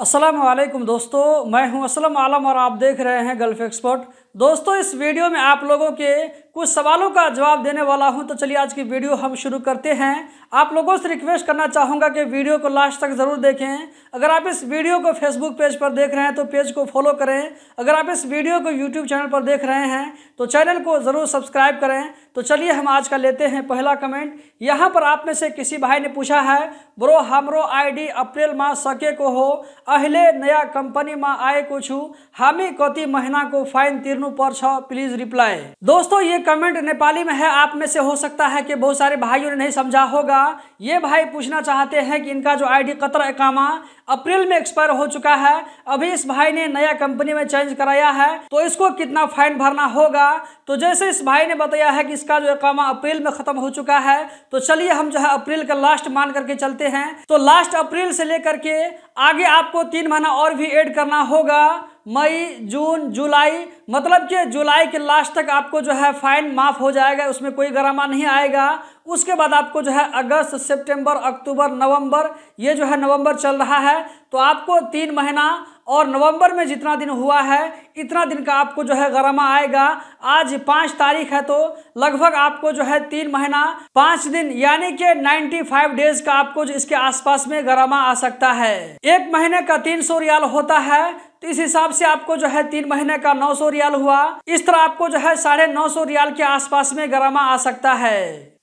असलम दोस्तों मैं हूं असलम आलम और आप देख रहे हैं गल्फ एक्सपर्ट दोस्तों इस वीडियो में आप लोगों के कुछ सवालों का जवाब देने वाला हूं तो चलिए आज की वीडियो हम शुरू करते हैं आप लोगों से रिक्वेस्ट करना चाहूँगा कि वीडियो को लास्ट तक ज़रूर देखें अगर आप इस वीडियो को फेसबुक पेज पर देख रहे हैं तो पेज को फॉलो करें अगर आप इस वीडियो को यूट्यूब चैनल पर देख रहे हैं तो चैनल को ज़रूर सब्सक्राइब करें तो चलिए हम आज का लेते हैं पहला कमेंट यहाँ पर आप में से किसी भाई ने पूछा है ब्रो हमरो आईडी अप्रैल माह सके को हो अहले नया कंपनी माँ आए कुछ हामी कति महीना को फाइन तीर्ण पर्छ प्लीज रिप्लाई दोस्तों ये कमेंट नेपाली में है आप में से हो सकता है कि बहुत सारे भाइयों ने नहीं समझा होगा ये भाई पूछना चाहते हैं कि इनका जो आईडी कतर एकामा अप्रैल में एक्सपायर हो चुका है अभी इस भाई ने नया कंपनी में चेंज कराया है तो इसको कितना फाइन भरना होगा तो जैसे इस भाई ने बताया है कि इसका जो एकामा अप्रैल में खत्म हो चुका है तो चलिए हम जो है अप्रैल का लास्ट मान करके चलते हैं तो लास्ट अप्रैल से लेकर के आगे आपको तीन महीना और भी एड करना होगा मई जून जुलाई मतलब कि जुलाई के लास्ट तक आपको जो है फ़ाइन माफ़ हो जाएगा उसमें कोई गरामा नहीं आएगा उसके बाद आपको जो है अगस्त सितंबर अक्टूबर नवंबर ये जो है नवंबर चल रहा है तो आपको तीन महीना और नवंबर में जितना दिन हुआ है इतना दिन का आपको जो है गरमा आएगा आज पाँच तारीख है तो लगभग आपको जो है तीन महीना पाँच दिन यानी कि नाइन्टी फाइव डेज का आपको जो इसके आसपास में गरमा आ सकता है एक महीने का तीन सौ रियाल होता है इस हिसाब से आपको जो है तीन महीने का नौ सौ रियाल हुआ इस तरह आपको जो है साढ़े नौ सौ रियाल के आसपास में गरामा आ सकता है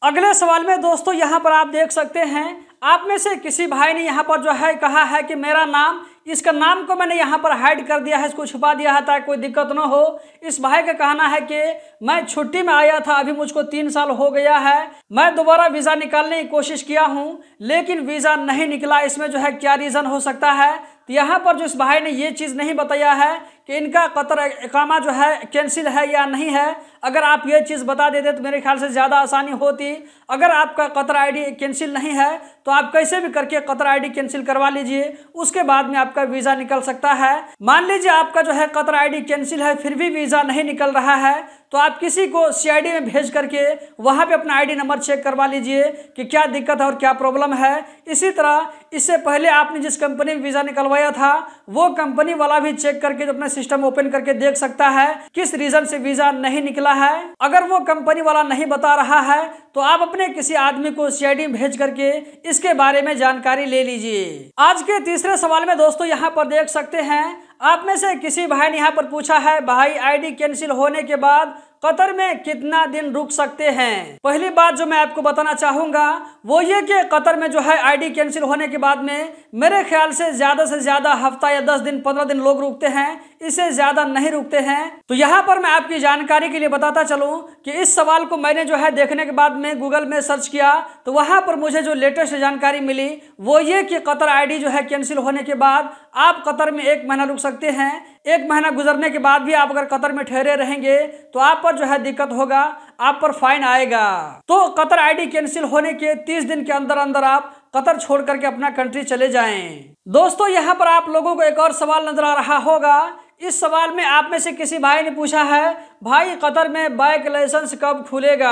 अगले सवाल में दोस्तों यहाँ पर आप देख सकते हैं आप में से किसी भाई ने यहाँ पर जो है कहा है कि मेरा नाम इसका नाम को मैंने यहाँ पर हाइड कर दिया है इसको छुपा दिया है ताकि कोई दिक्कत ना हो इस भाई का कहना है कि मैं छुट्टी में आया था अभी मुझको तीन साल हो गया है मैं दोबारा वीज़ा निकालने की कोशिश किया हूँ लेकिन वीज़ा नहीं निकला इसमें जो है क्या रीज़न हो सकता है तो यहाँ पर जो इस भाई ने ये चीज़ नहीं बताया है कि इनका कतर इकामा जो है कैंसिल है या नहीं है अगर आप ये चीज़ बता देते तो मेरे ख्याल से ज़्यादा आसानी होती अगर आपका कतर आईडी कैंसिल नहीं है तो आप कैसे भी करके कतर आईडी कैंसिल करवा लीजिए उसके बाद में आपका वीज़ा निकल सकता है मान लीजिए आपका जो है कतर आई कैंसिल है फिर भी वीज़ा नहीं निकल रहा है तो आप किसी को सीआईडी में भेज करके वहाँ पे अपना आईडी नंबर चेक करवा लीजिए कि क्या दिक्कत है और क्या प्रॉब्लम है इसी तरह इससे पहले आपने जिस कंपनी में वीज़ा निकलवाया था वो कंपनी वाला भी चेक करके अपना सिस्टम ओपन करके देख सकता है किस रीज़न से वीज़ा नहीं निकला है अगर वो कंपनी वाला नहीं बता रहा है तो आप अपने किसी आदमी को सी में भेज करके इसके बारे में जानकारी ले लीजिए आज के तीसरे सवाल में दोस्तों यहाँ पर देख सकते हैं आप में से किसी भाई ने यहाँ पर पूछा है भाई आईडी कैंसिल होने के बाद कतर में कितना दिन रुक सकते हैं पहली बात जो मैं आपको बताना चाहूंगा वो ये कि कतर में जो है आईडी कैंसिल होने के बाद में मेरे ख्याल से ज़्यादा से ज़्यादा हफ्ता या दस दिन पंद्रह दिन लोग रुकते हैं इसे ज़्यादा नहीं रुकते हैं तो यहाँ पर मैं आपकी जानकारी के लिए बताता चलूँ कि इस सवाल को मैंने जो है देखने के बाद में गूगल में सर्च किया तो वहाँ पर मुझे जो लेटेस्ट जानकारी मिली वो ये कि कतर आईडी जो है कैंसिल होने के बाद आप कतर में एक महीना रुक सकते हैं एक महीना गुजरने के बाद भी आप अगर कतर में ठहरे रहेंगे तो आप पर जो है दिक्कत होगा आप पर फाइन आएगा तो कतर आईडी कैंसिल होने के तीस दिन के अंदर अंदर आप कतर छोड़ करके अपना कंट्री चले जाएं दोस्तों यहाँ पर आप लोगों को एक और सवाल नजर आ रहा होगा इस सवाल में आप में से किसी भाई ने पूछा है भाई कतर में बाइक लाइसेंस कब खुलेगा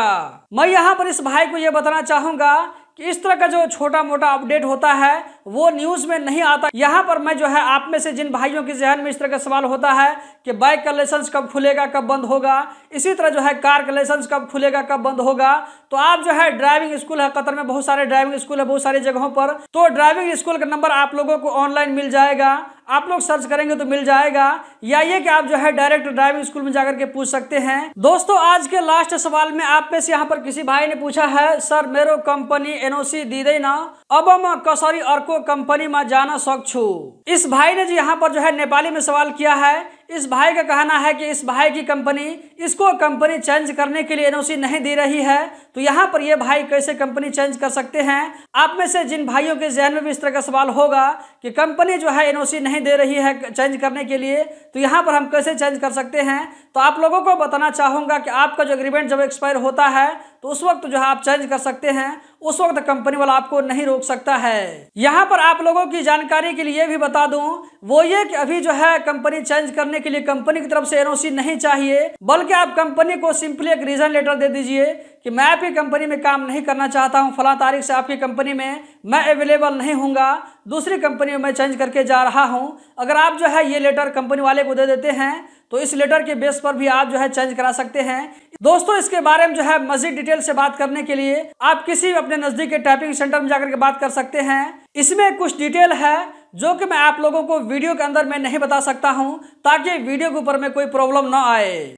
मैं यहाँ पर इस भाई को ये बताना चाहूँगा कि इस तरह का जो छोटा मोटा अपडेट होता है वो न्यूज़ में नहीं आता यहाँ पर मैं जो है आप में से जिन भाइयों के जहन में इस तरह का सवाल होता है कि बाइक का लाइसेंस कब खुलेगा कब बंद होगा इसी तरह जो है कार का लाइसेंस कब खुलेगा कब बंद होगा तो आप जो है ड्राइविंग स्कूल है कतर में बहुत सारे ड्राइविंग स्कूल है बहुत सारी जगहों पर तो ड्राइविंग स्कूल का नंबर आप लोगों को ऑनलाइन मिल जाएगा आप लोग सर्च करेंगे तो मिल जाएगा या ये कि आप जो है डायरेक्ट ड्राइविंग स्कूल में जाकर के पूछ सकते हैं दोस्तों आज के लास्ट सवाल में आप में से यहाँ पर किसी भाई ने पूछा है सर मेरो कंपनी एनओसी दे ना अब मैं कसरी अर्को कंपनी में जाना सकू इस भाई ने जी यहाँ पर जो है नेपाली में सवाल किया है इस भाई का कहना है कि इस भाई की कंपनी इसको कंपनी चेंज करने के लिए एनओसी नहीं दे रही है तो यहाँ पर ये भाई कैसे कंपनी चेंज कर सकते हैं आप में से जिन भाइयों के जहन में भी इस तरह का सवाल होगा कि कंपनी जो है एनओसी नहीं दे रही है चेंज करने के लिए तो यहाँ पर हम कैसे चेंज कर सकते हैं तो आप लोगों को बताना चाहूँगा कि आपका जो एग्रीमेंट जब एक्सपायर होता है तो उस वक्त जो है आप चेंज कर सकते हैं उस वक्त कंपनी वाला आपको नहीं रोक सकता है यहाँ पर आप लोगों की जानकारी के लिए भी बता दूं वो ये कि अभी जो है कंपनी चेंज करने के लिए कंपनी की तरफ से एनओसी नहीं चाहिए बल्कि आप कंपनी को सिंपली एक रीजन लेटर दे दीजिए कि मैं आपकी कंपनी में काम नहीं करना चाहता हूँ फला तारीख से आपकी कंपनी में मैं अवेलेबल नहीं हूँगा दूसरी कंपनी में मैं चेंज करके जा रहा हूँ अगर आप जो है ये लेटर कंपनी वाले को दे देते हैं तो इस लेटर के बेस पर भी आप जो है चेंज करा सकते हैं दोस्तों इसके बारे में जो है मजीद डिटेल से बात करने के लिए आप किसी अपने नजदीक के टाइपिंग सेंटर में जाकर के बात कर सकते हैं इसमें कुछ डिटेल है जो कि मैं आप लोगों को वीडियो के अंदर मैं नहीं बता सकता हूं ताकि वीडियो के ऊपर में कोई प्रॉब्लम ना आए